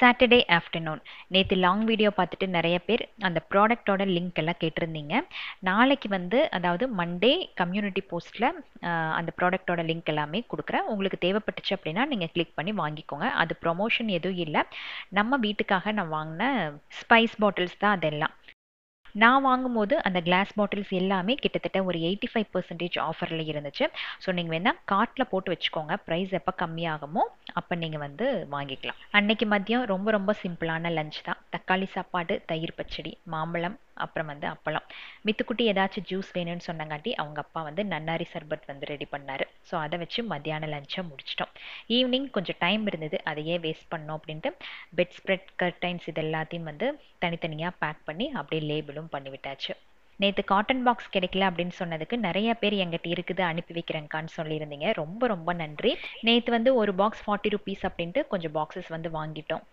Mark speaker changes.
Speaker 1: Saturday afternoon நேற்று long video பார்த்துட்டு நிறைய பேர் அந்த ப்ராடக்டோட லிங்க் எல்லாம் கேட்டிருந்தீங்க நாளைக்கு வந்து அதாவது மண்டே கம்யூனிட்டி போஸ்ட்டில் அந்த ப்ராடக்டோட லிங்க் எல்லாமே கொடுக்குறேன் உங்களுக்கு தேவைப்பட்டுச்சு அப்படின்னா நீங்கள் கிளிக் பண்ணி வாங்கிக்கோங்க அது ப்ரொமோஷன் எதுவும் இல்லை நம்ம வீட்டுக்காக நான் வாங்கின ஸ்பைஸ் பாட்டில்ஸ் தான் அதெல்லாம் நான் வாங்கும்போது அந்த கிளாஸ் பாட்டில்ஸ் எல்லாமே கிட்டத்தட்ட ஒரு எயிட்டி ஃபைவ் பர்சன்டேஜ் ஆஃபரில் இருந்துச்சு ஸோ நீங்கள் வேணால் கார்ட்டில் போட்டு வச்சுக்கோங்க ப்ரைஸ் எப்போ கம்மியாகுமோ அப்போ நீங்கள் வந்து வாங்கிக்கலாம் அன்னைக்கு மதியம் ரொம்ப ரொம்ப சிம்பிளான லஞ்ச் தான் தக்காளி சாப்பாடு தயிர் பச்சடி மாம்பழம் அப்புறம் வந்து அப்பளம் மித்துக்குட்டி ஏதாச்சும் ஜூஸ் வேணும்னு சொன்னங்காட்டி அவங்க அப்பா வந்து நன்னாரி சர்பத் வந்து ரெடி பண்ணார் ஸோ அதை வச்சு மத்தியான லஞ்சை முடிச்சிட்டோம் ஈவினிங் கொஞ்சம் டைம் இருந்தது அதையே வேஸ்ட் பண்ணோம் அப்படின்ட்டு பெட் ஸ்ப்ரெட் கர்டைன்ஸ் இது எல்லாத்தையும் வந்து தனித்தனியாக பேக் பண்ணி அப்படியே லேபிளும் பண்ணிவிட்டாச்சு நேற்று காட்டன் பாக்ஸ் கிடைக்கல அப்படின்னு சொன்னதுக்கு நிறைய பேர் எங்கிட்ட இருக்குது அனுப்பி வைக்கிறேங்கான்னு சொல்லியிருந்தீங்க ரொம்ப ரொம்ப நன்றி நேற்று வந்து ஒரு பாக்ஸ் ஃபார்ட்டி ருபீஸ் அப்படின்ட்டு கொஞ்சம் பாக்ஸஸ் வந்து வாங்கிட்டோம்